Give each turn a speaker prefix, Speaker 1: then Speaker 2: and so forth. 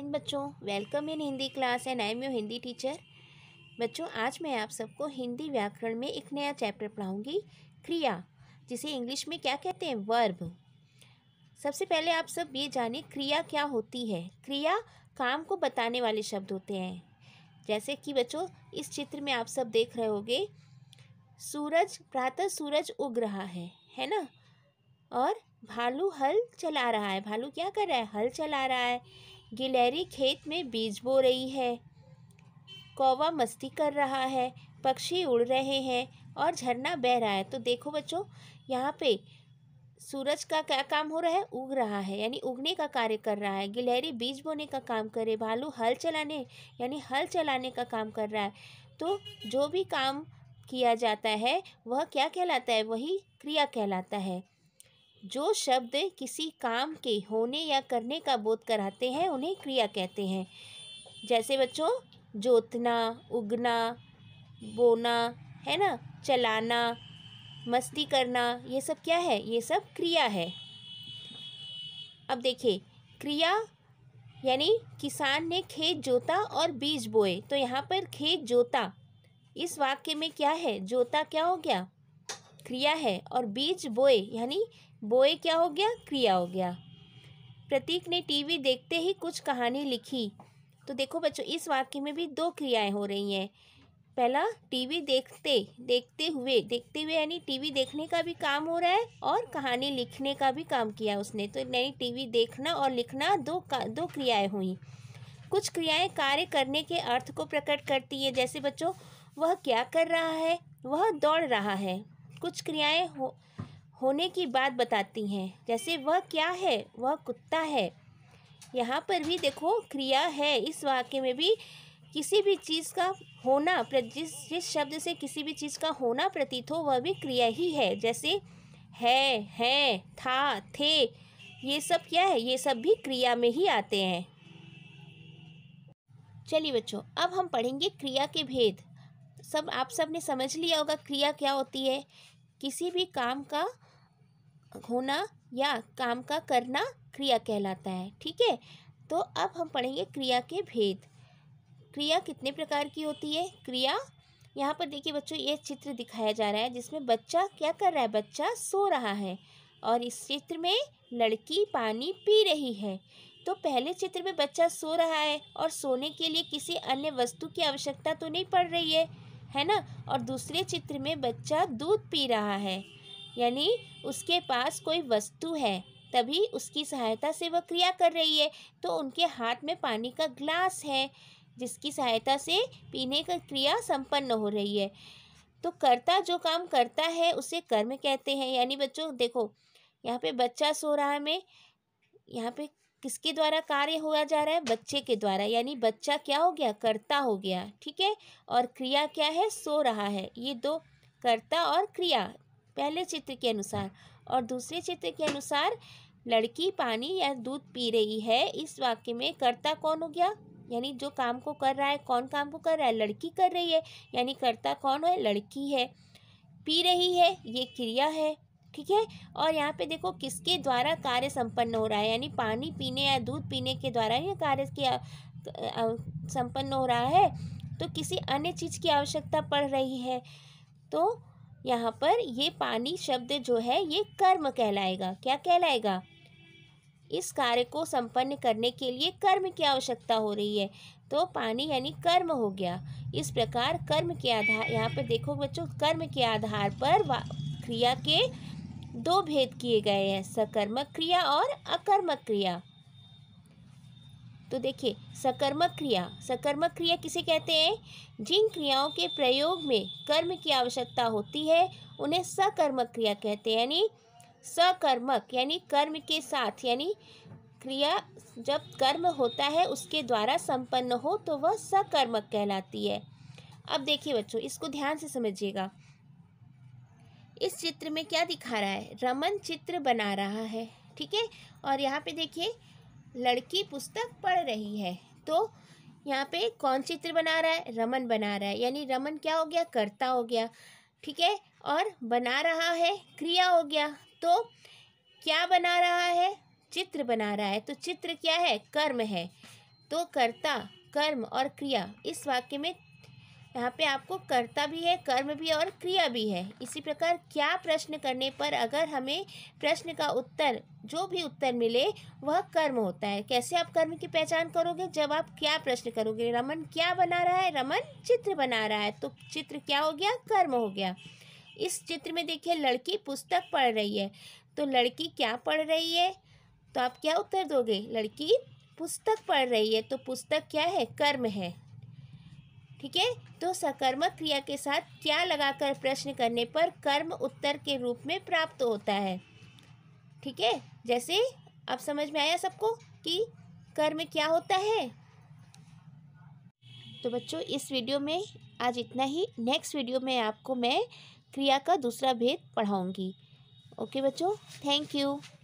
Speaker 1: इन बच्चों welcome in Hindi class and I am you Hindi teacher बच्चों आज मैं आप सबको हिंदी व्याकरण में एक नया चैप्टर पढ़ाऊंगी क्रिया जिसे इंग्लिश में क्या कहते हैं वर्ब सबसे पहले आप सब ये जाने क्रिया क्या होती है क्रिया काम को बताने वाले शब्द होते हैं जैसे कि बच्चों इस चित्र में आप सब देख रहे होगे सूरज प्रातः सूरज उग रहा है है ना और भालू हल चला रहा है भालू क्या कर रहा है हल चला रहा है गिलहरी खेत में बीज बो रही है कौवा मस्ती कर रहा है पक्षी उड़ रहे हैं और झरना बह रहा है तो देखो बच्चों यहाँ पे सूरज का क्या काम हो रहा है उग रहा है यानी उगने का कार्य कर रहा है गिलहरी बीज बोने का काम करे भालू हल चलाने यानी हल चलाने का काम कर रहा है तो जो भी काम किया जाता है वह क्या कहलाता है वही क्रिया कहलाता है जो शब्द किसी काम के होने या करने का बोध कराते हैं उन्हें क्रिया कहते हैं जैसे बच्चों जोतना उगना बोना है ना चलाना मस्ती करना ये सब क्या है ये सब क्रिया है अब देखिए क्रिया यानी किसान ने खेत जोता और बीज बोए तो यहाँ पर खेत जोता इस वाक्य में क्या है जोता क्या हो गया क्रिया है और बीज बोए यानी बोए क्या हो गया क्रिया हो गया प्रतीक ने टीवी देखते ही कुछ कहानी लिखी तो देखो बच्चों इस वाक्य में भी दो क्रियाएं हो रही हैं पहला टीवी देखते देखते हुए देखते हुए यानी टीवी देखने का भी काम हो रहा है और कहानी लिखने का भी काम किया उसने तो यानी टीवी देखना और लिखना दो दो क्रियाएं हुई कुछ क्रियाएं कार्य करने के अर्थ को प्रकट करती है जैसे बच्चों वह क्या कर रहा है वह दौड़ रहा है कुछ क्रियाएँ हो होने की बात बताती हैं जैसे वह क्या है वह कुत्ता है यहाँ पर भी देखो क्रिया है इस वाक्य में भी किसी भी चीज़ का होना जिस जिस शब्द से किसी भी चीज़ का होना प्रतीत हो वह भी क्रिया ही है जैसे है है था थे ये सब क्या है ये सब भी क्रिया में ही आते हैं चलिए बच्चों अब हम पढ़ेंगे क्रिया के भेद सब आप सब ने समझ लिया होगा क्रिया क्या होती है किसी भी काम का होना या काम का करना क्रिया कहलाता है ठीक है तो अब हम पढ़ेंगे क्रिया के भेद क्रिया कितने प्रकार की होती है क्रिया यहाँ पर देखिए बच्चों ये चित्र दिखाया जा रहा है जिसमें बच्चा क्या कर रहा है बच्चा सो रहा है और इस चित्र में लड़की पानी पी रही है तो पहले चित्र में बच्चा सो रहा है और सोने के लिए किसी अन्य वस्तु की आवश्यकता तो नहीं पड़ रही है है ना और दूसरे चित्र में बच्चा दूध पी रहा है यानी उसके पास कोई वस्तु है तभी उसकी सहायता से वह क्रिया कर रही है तो उनके हाथ में पानी का ग्लास है जिसकी सहायता से पीने का क्रिया संपन्न हो रही है तो कर्ता जो काम करता है उसे कर्म कहते हैं यानी बच्चों देखो यहाँ पे बच्चा सो रहा है मैं यहाँ पे किसके द्वारा कार्य हुआ जा रहा है बच्चे के द्वारा यानी बच्चा क्या हो गया कर्ता हो गया ठीक है और क्रिया क्या है सो रहा है ये दो कर्ता और क्रिया पहले चित्र के अनुसार और दूसरे चित्र के अनुसार लड़की पानी या दूध पी रही है इस वाक्य में कर्ता कौन हो गया यानी जो काम को कर रहा है कौन काम को कर रहा है लड़की कर रही है यानी कर्ता कौन है लड़की है पी रही है ये क्रिया है ठीक है और यहाँ पे देखो किसके द्वारा कार्य संपन्न हो रहा है यानी पानी पीने या दूध पीने के द्वारा ही कार्य के संपन्न हो रहा है तो किसी अन्य चीज़ की आवश्यकता पड़ रही है तो यहाँ पर ये पानी शब्द जो है ये कर्म कहलाएगा क्या कहलाएगा इस कार्य को संपन्न करने के लिए कर्म की आवश्यकता हो रही है तो पानी यानी कर्म हो गया इस प्रकार कर्म के आधार यहाँ पर देखो बच्चों कर्म के आधार पर क्रिया के दो भेद किए गए हैं सकर्मक क्रिया और अकर्मक क्रिया तो देखिए सकर्मक क्रिया सकर्मक क्रिया किसे कहते हैं जिन क्रियाओं के प्रयोग में कर्म की आवश्यकता होती है उन्हें सकर्मक क्रिया कहते हैं यानी सकर्मक यानी कर्म के साथ यानी क्रिया जब कर्म होता है उसके द्वारा संपन्न हो तो वह सकर्मक कहलाती है अब देखिए बच्चों इसको ध्यान से समझिएगा इस चित्र में क्या दिखा रहा है रमन चित्र बना रहा है ठीक है और यहाँ पे देखिए लड़की पुस्तक पढ़ रही है तो यहाँ पे कौन चित्र बना रहा है रमन बना रहा है यानी रमन क्या हो गया कर्ता हो गया ठीक है और बना रहा है क्रिया हो गया तो क्या बना रहा है चित्र बना रहा है तो चित्र क्या है कर्म है तो कर्ता कर्म और क्रिया इस वाक्य में यहाँ पे आपको कर्ता भी है कर्म भी और क्रिया भी है इसी प्रकार क्या प्रश्न करने पर अगर हमें प्रश्न का उत्तर जो भी उत्तर मिले वह कर्म होता है कैसे आप कर्म की पहचान करोगे जब आप क्या प्रश्न करोगे रमन क्या बना रहा है रमन चित्र बना रहा है तो चित्र क्या हो गया कर्म हो गया इस चित्र में देखिए लड़की पुस्तक पढ़ रही है तो लड़की क्या पढ़ रही है तो आप क्या उत्तर दोगे लड़की पुस्तक पढ़ रही है तो पुस्तक क्या है कर्म है ठीक है तो सकर्मक क्रिया के साथ क्या लगाकर प्रश्न करने पर कर्म उत्तर के रूप में प्राप्त होता है ठीक है जैसे अब समझ में आया सबको कि कर्म क्या होता है तो बच्चों इस वीडियो में आज इतना ही नेक्स्ट वीडियो में आपको मैं क्रिया का दूसरा भेद पढ़ाऊंगी ओके बच्चों थैंक यू